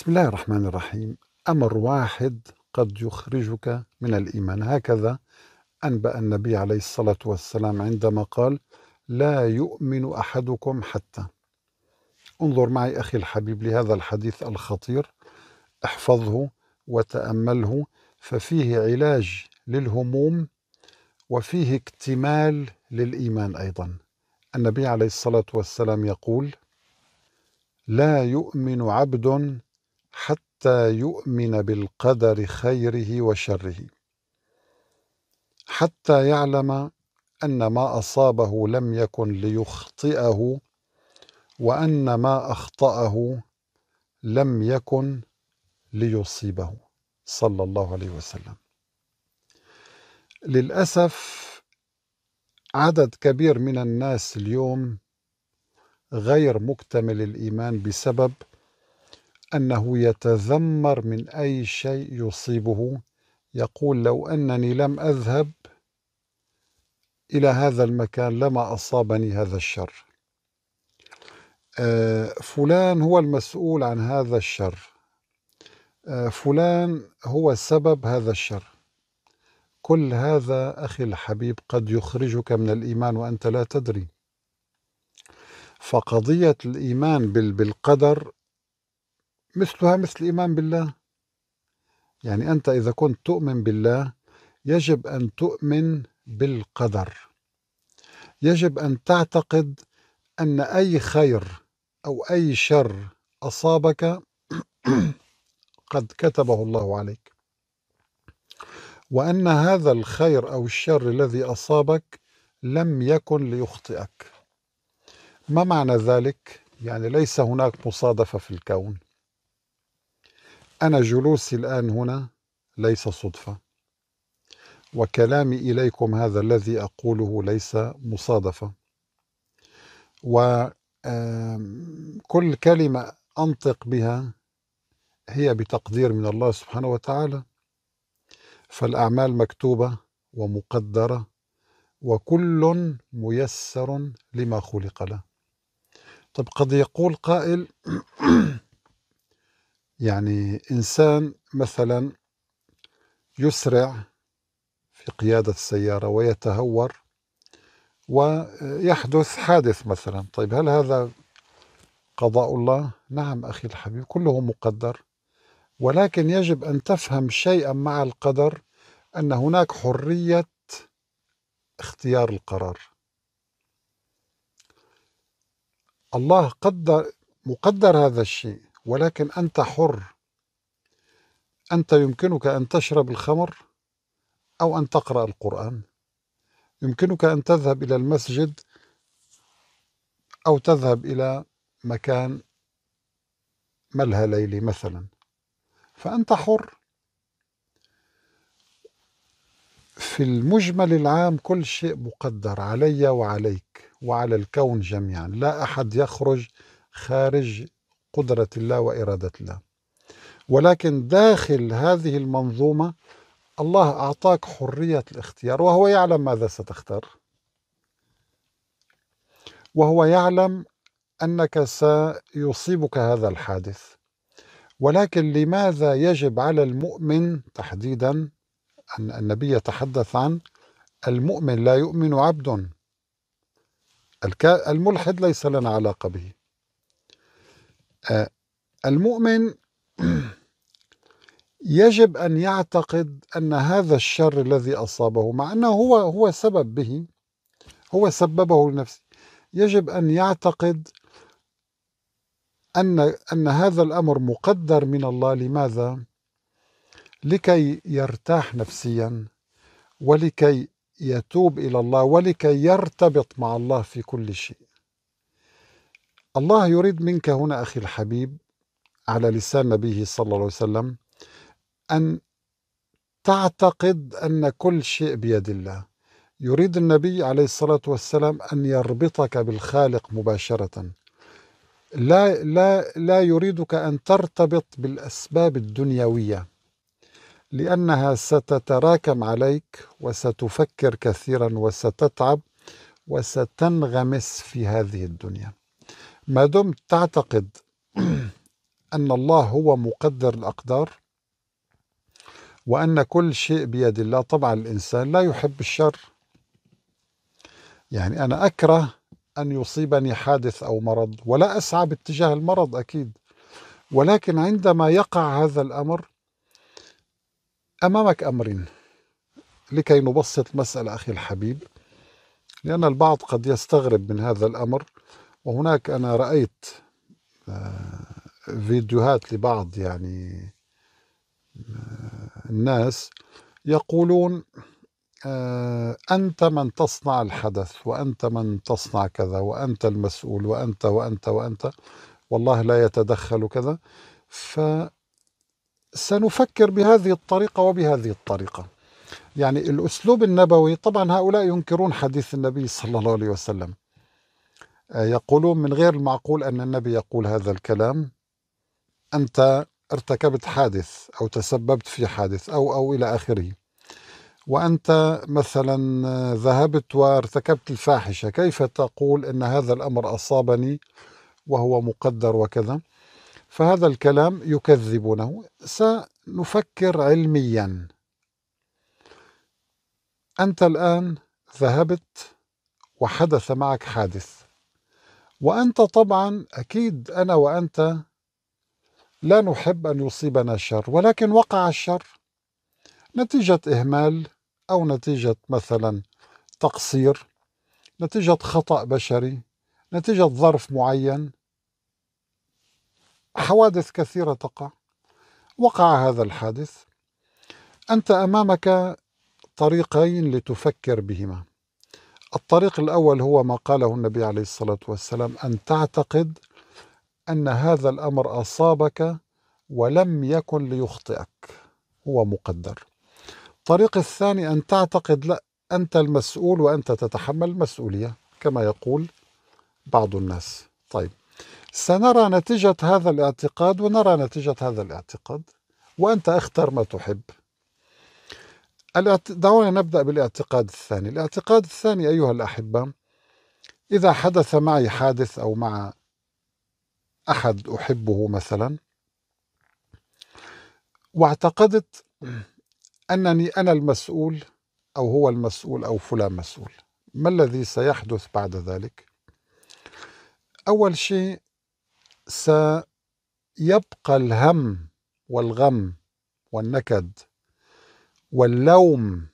بسم الله الرحمن الرحيم أمر واحد قد يخرجك من الإيمان هكذا أنبأ النبي عليه الصلاة والسلام عندما قال لا يؤمن أحدكم حتى انظر معي أخي الحبيب لهذا الحديث الخطير احفظه وتأمله ففيه علاج للهموم وفيه اكتمال للإيمان أيضا النبي عليه الصلاة والسلام يقول لا يؤمن عبد حتى يؤمن بالقدر خيره وشره حتى يعلم ان ما اصابه لم يكن ليخطئه وان ما اخطاه لم يكن ليصيبه صلى الله عليه وسلم للاسف عدد كبير من الناس اليوم غير مكتمل الايمان بسبب أنه يتذمر من أي شيء يصيبه يقول لو أنني لم أذهب إلى هذا المكان لما أصابني هذا الشر آه، فلان هو المسؤول عن هذا الشر آه، فلان هو سبب هذا الشر كل هذا أخي الحبيب قد يخرجك من الإيمان وأنت لا تدري فقضية الإيمان بالقدر مثلها مثل الإيمان بالله يعني أنت إذا كنت تؤمن بالله يجب أن تؤمن بالقدر يجب أن تعتقد أن أي خير أو أي شر أصابك قد كتبه الله عليك وأن هذا الخير أو الشر الذي أصابك لم يكن ليخطئك ما معنى ذلك؟ يعني ليس هناك مصادفة في الكون أنا جلوسي الآن هنا ليس صدفة وكلامي إليكم هذا الذي أقوله ليس مصادفة وكل كلمة أنطق بها هي بتقدير من الله سبحانه وتعالى فالأعمال مكتوبة ومقدرة وكل ميسر لما خلق له طب قد يقول قائل يعني إنسان مثلا يسرع في قيادة السيارة ويتهور ويحدث حادث مثلا طيب هل هذا قضاء الله نعم أخي الحبيب كله مقدر ولكن يجب أن تفهم شيئا مع القدر أن هناك حرية اختيار القرار الله قدر مقدر هذا الشيء ولكن أنت حر أنت يمكنك أن تشرب الخمر أو أن تقرأ القرآن يمكنك أن تذهب إلى المسجد أو تذهب إلى مكان ملهى ليلي مثلا فأنت حر في المجمل العام كل شيء مقدر علي وعليك وعلى الكون جميعا لا أحد يخرج خارج قدرة الله وإرادة الله ولكن داخل هذه المنظومة الله أعطاك حرية الاختيار وهو يعلم ماذا ستختار وهو يعلم أنك سيصيبك هذا الحادث ولكن لماذا يجب على المؤمن تحديدا أن النبي يتحدث عن المؤمن لا يؤمن عبد الملحد ليس لنا علاقة به آه، المؤمن يجب أن يعتقد أن هذا الشر الذي أصابه مع أنه هو هو سبب به هو سببه لنفسه يجب أن يعتقد أن أن هذا الأمر مقدر من الله لماذا؟ لكي يرتاح نفسيا ولكي يتوب إلى الله ولكي يرتبط مع الله في كل شيء الله يريد منك هنا أخي الحبيب على لسان نبيه صلى الله عليه وسلم أن تعتقد أن كل شيء بيد الله يريد النبي عليه الصلاة والسلام أن يربطك بالخالق مباشرة لا, لا, لا يريدك أن ترتبط بالأسباب الدنيوية لأنها ستتراكم عليك وستفكر كثيرا وستتعب وستنغمس في هذه الدنيا ما دمت تعتقد أن الله هو مقدر الأقدار وأن كل شيء بيد الله طبعا الإنسان لا يحب الشر يعني أنا أكره أن يصيبني حادث أو مرض ولا أسعى باتجاه المرض أكيد ولكن عندما يقع هذا الأمر أمامك أمرين لكي نبسط المسألة أخي الحبيب لأن البعض قد يستغرب من هذا الأمر وهناك أنا رأيت آه، فيديوهات لبعض يعني آه، الناس يقولون آه، أنت من تصنع الحدث وأنت من تصنع كذا وأنت المسؤول وأنت وأنت وأنت والله لا يتدخل كذا فسنفكر بهذه الطريقة وبهذه الطريقة يعني الأسلوب النبوي طبعا هؤلاء ينكرون حديث النبي صلى الله عليه وسلم يقولون من غير المعقول أن النبي يقول هذا الكلام أنت ارتكبت حادث أو تسببت في حادث أو أو إلى آخره وأنت مثلا ذهبت وارتكبت الفاحشة كيف تقول أن هذا الأمر أصابني وهو مقدر وكذا فهذا الكلام يكذبونه سنفكر علميا أنت الآن ذهبت وحدث معك حادث وأنت طبعا أكيد أنا وأنت لا نحب أن يصيبنا الشر ولكن وقع الشر نتيجة إهمال أو نتيجة مثلا تقصير نتيجة خطأ بشري نتيجة ظرف معين حوادث كثيرة تقع وقع هذا الحادث أنت أمامك طريقين لتفكر بهما الطريق الأول هو ما قاله النبي عليه الصلاة والسلام أن تعتقد أن هذا الأمر أصابك ولم يكن ليخطئك هو مقدر الطريق الثاني أن تعتقد لا أنت المسؤول وأنت تتحمل المسؤولية كما يقول بعض الناس طيب سنرى نتيجة هذا الاعتقاد ونرى نتيجة هذا الاعتقاد وأنت اختر ما تحب دعونا نبدأ بالاعتقاد الثاني الاعتقاد الثاني أيها الأحبة إذا حدث معي حادث أو مع أحد أحبه مثلا واعتقدت أنني أنا المسؤول أو هو المسؤول أو فلان مسؤول ما الذي سيحدث بعد ذلك؟ أول شيء سيبقى الهم والغم والنكد واللوم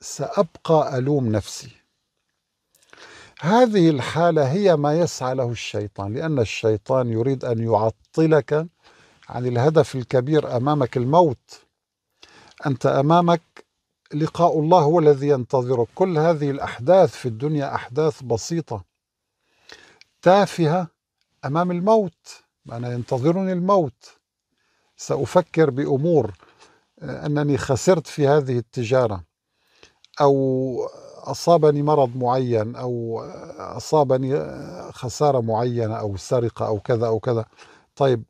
سأبقى ألوم نفسي هذه الحالة هي ما يسعى له الشيطان لأن الشيطان يريد أن يعطلك عن الهدف الكبير أمامك الموت أنت أمامك لقاء الله هو الذي ينتظرك كل هذه الأحداث في الدنيا أحداث بسيطة تافهة أمام الموت أنا ينتظرني الموت سأفكر بأمور أنني خسرت في هذه التجارة أو أصابني مرض معين أو أصابني خسارة معينة أو سرقة أو كذا أو كذا طيب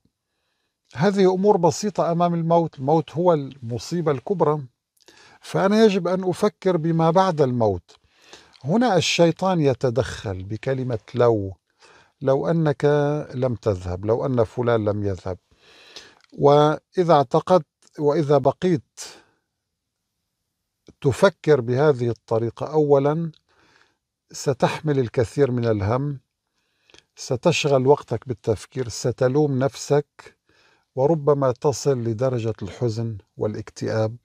هذه أمور بسيطة أمام الموت الموت هو المصيبة الكبرى فأنا يجب أن أفكر بما بعد الموت هنا الشيطان يتدخل بكلمة لو لو أنك لم تذهب لو أن فلان لم يذهب وإذا اعتقدت وإذا بقيت تفكر بهذه الطريقة أولا ستحمل الكثير من الهم ستشغل وقتك بالتفكير ستلوم نفسك وربما تصل لدرجة الحزن والاكتئاب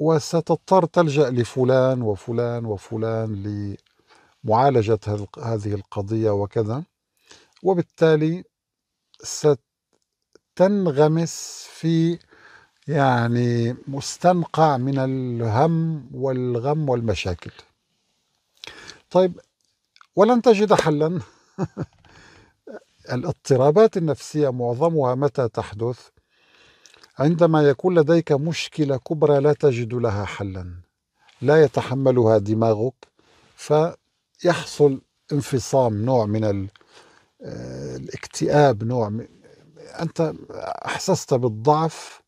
وستضطر تلجأ لفلان وفلان وفلان لمعالجة هذه القضية وكذا وبالتالي ست تنغمس في يعني مستنقع من الهم والغم والمشاكل طيب ولن تجد حلا الاضطرابات النفسيه معظمها متى تحدث عندما يكون لديك مشكله كبرى لا تجد لها حلا لا يتحملها دماغك فيحصل انفصام نوع من آه، الاكتئاب نوع من أنت أحسست بالضعف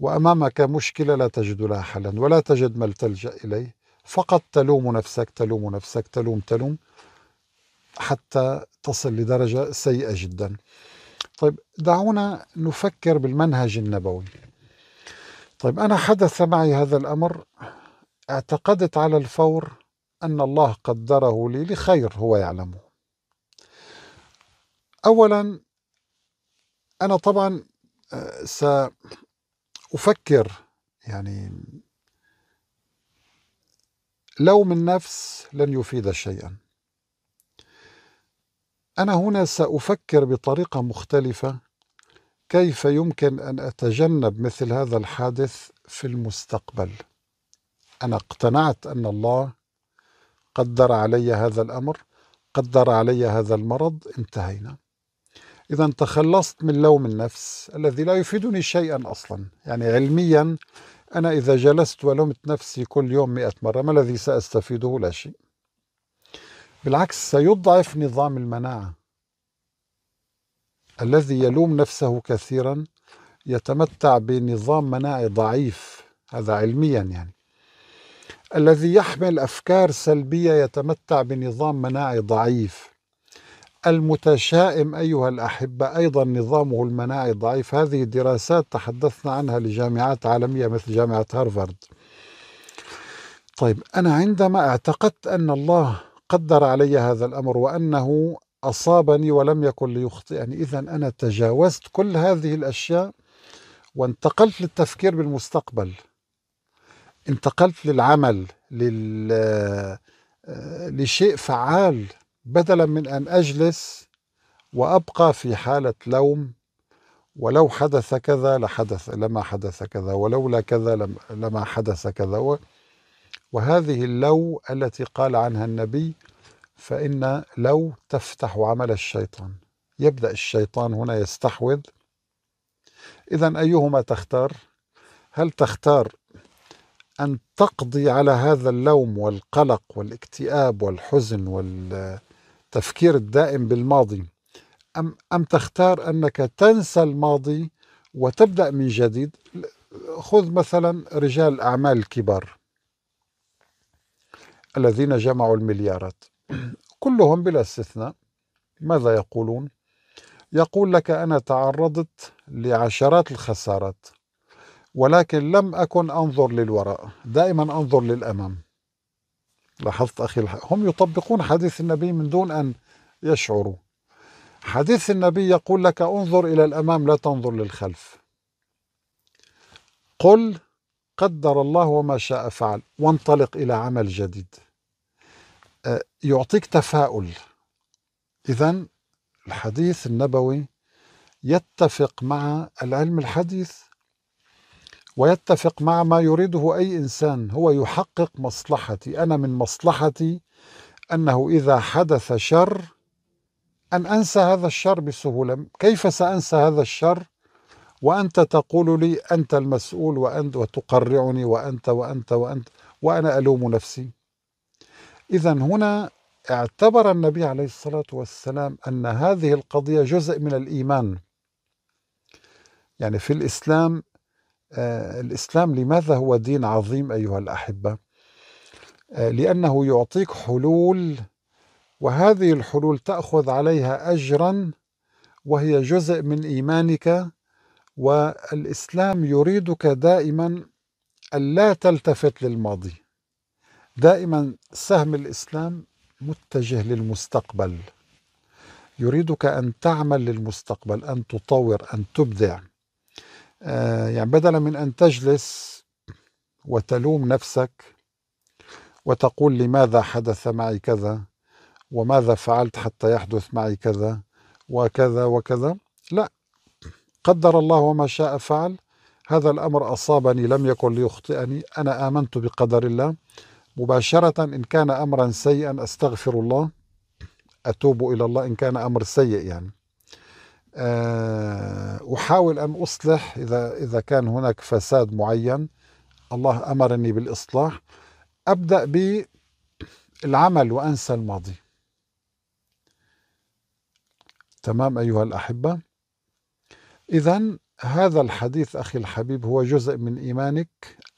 وأمامك مشكلة لا تجد لها حلا ولا تجد ما تلجأ إليه فقط تلوم نفسك تلوم نفسك تلوم تلوم حتى تصل لدرجة سيئة جدا طيب دعونا نفكر بالمنهج النبوي طيب أنا حدث معي هذا الأمر اعتقدت على الفور أن الله قدره لي لخير هو يعلمه أولا أنا طبعا آه، سأفكر يعني لو من نفس لن يفيد شيئا أنا هنا سأفكر بطريقة مختلفة كيف يمكن أن أتجنب مثل هذا الحادث في المستقبل أنا اقتنعت أن الله قدر علي هذا الأمر قدر علي هذا المرض انتهينا إذا تخلصت من لوم النفس الذي لا يفيدني شيئا أصلا يعني علميا أنا إذا جلست ولومت نفسي كل يوم مئة مرة ما الذي سأستفيده لا شيء بالعكس سيضعف نظام المناعة الذي يلوم نفسه كثيرا يتمتع بنظام مناعي ضعيف هذا علميا يعني الذي يحمل أفكار سلبية يتمتع بنظام مناعي ضعيف المتشائم أيها الأحبة أيضا نظامه المناعي ضعيف هذه دراسات تحدثنا عنها لجامعات عالمية مثل جامعة هارفارد طيب أنا عندما اعتقدت أن الله قدر علي هذا الأمر وأنه أصابني ولم يكن ليخطئني إذا أنا تجاوزت كل هذه الأشياء وانتقلت للتفكير بالمستقبل انتقلت للعمل لل آه، لشيء فعال بدلا من أن أجلس وأبقى في حالة لوم ولو حدث كذا لحدث لما حدث كذا ولولا كذا لما حدث كذا وهذه اللو التي قال عنها النبي فإن لو تفتح عمل الشيطان يبدأ الشيطان هنا يستحوذ إذا أيهما تختار؟ هل تختار أن تقضي على هذا اللوم والقلق والاكتئاب والحزن وال التفكير الدائم بالماضي أم, أم تختار أنك تنسى الماضي وتبدأ من جديد خذ مثلا رجال الأعمال الكبار الذين جمعوا المليارات كلهم بلا استثناء ماذا يقولون؟ يقول لك أنا تعرضت لعشرات الخسارات ولكن لم أكن أنظر للوراء دائما أنظر للأمام لاحظت أخي هم يطبقون حديث النبي من دون أن يشعروا حديث النبي يقول لك انظر إلى الأمام لا تنظر للخلف قل قدر الله وما شاء فعل وانطلق إلى عمل جديد أه، يعطيك تفاؤل إذا الحديث النبوي يتفق مع العلم الحديث ويتفق مع ما يريده أي إنسان هو يحقق مصلحتي أنا من مصلحتي أنه إذا حدث شر أن أنسى هذا الشر بسهولة كيف سأنسى هذا الشر وأنت تقول لي أنت المسؤول وأنت وتقرعني وأنت وأنت وأنت وأنا ألوم نفسي إذا هنا اعتبر النبي عليه الصلاة والسلام أن هذه القضية جزء من الإيمان يعني في الإسلام آه، الاسلام لماذا هو دين عظيم ايها الاحبه؟ آه، لانه يعطيك حلول وهذه الحلول تاخذ عليها اجرا وهي جزء من ايمانك والاسلام يريدك دائما الا تلتفت للماضي دائما سهم الاسلام متجه للمستقبل يريدك ان تعمل للمستقبل ان تطور ان تبدع آه، يعني بدلا من أن تجلس وتلوم نفسك وتقول لماذا حدث معي كذا وماذا فعلت حتى يحدث معي كذا وكذا وكذا لا قدر الله وما شاء فعل هذا الأمر أصابني لم يكن ليخطئني أنا آمنت بقدر الله مباشرة إن كان أمرا سيئا أستغفر الله أتوب إلى الله إن كان أمر سيء يعني آه، أحاول أن أصلح إذا إذا كان هناك فساد معين الله أمرني بالإصلاح أبدأ بالعمل وأنسى الماضي تمام أيها الأحبة إذا هذا الحديث أخي الحبيب هو جزء من إيمانك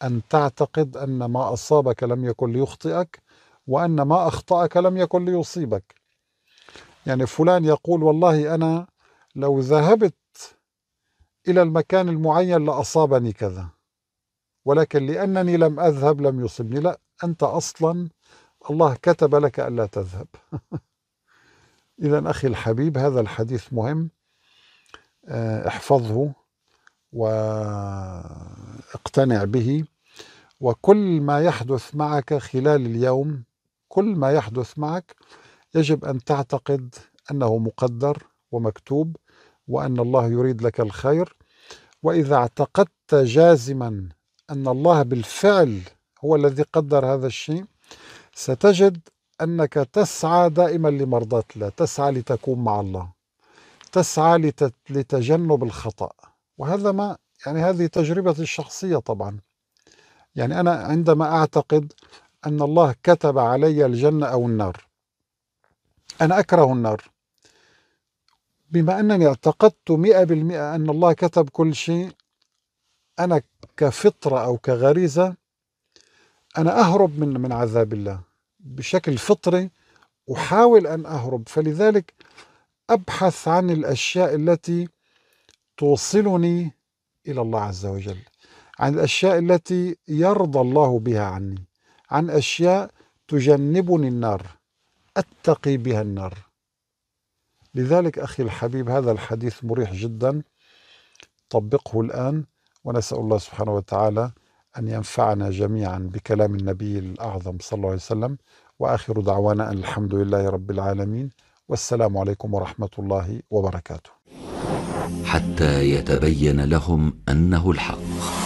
أن تعتقد أن ما أصابك لم يكن ليخطئك وأن ما أخطأك لم يكن ليصيبك يعني فلان يقول والله أنا لو ذهبت إلى المكان المعين لأصابني كذا ولكن لأنني لم أذهب لم يصبني لا أنت أصلا الله كتب لك ألا تذهب إذا أخي الحبيب هذا الحديث مهم آه، احفظه واقتنع به وكل ما يحدث معك خلال اليوم كل ما يحدث معك يجب أن تعتقد أنه مقدر ومكتوب وأن الله يريد لك الخير وإذا اعتقدت جازما أن الله بالفعل هو الذي قدر هذا الشيء ستجد أنك تسعى دائما لمرضاة الله تسعى لتكون مع الله تسعى لتجنب الخطأ وهذا ما يعني هذه تجربتي الشخصية طبعا يعني أنا عندما أعتقد أن الله كتب علي الجنة أو النار أنا أكره النار بما أنني اعتقدت مئة بالمئة أن الله كتب كل شيء أنا كفطرة أو كغريزة أنا أهرب من من عذاب الله بشكل فطري أحاول أن أهرب فلذلك أبحث عن الأشياء التي توصلني إلى الله عز وجل عن الأشياء التي يرضى الله بها عني عن أشياء تجنبني النار أتقي بها النار لذلك أخي الحبيب هذا الحديث مريح جدا طبقه الآن ونسأل الله سبحانه وتعالى أن ينفعنا جميعا بكلام النبي الأعظم صلى الله عليه وسلم وآخر دعوانا أن الحمد لله رب العالمين والسلام عليكم ورحمة الله وبركاته حتى يتبين لهم أنه الحق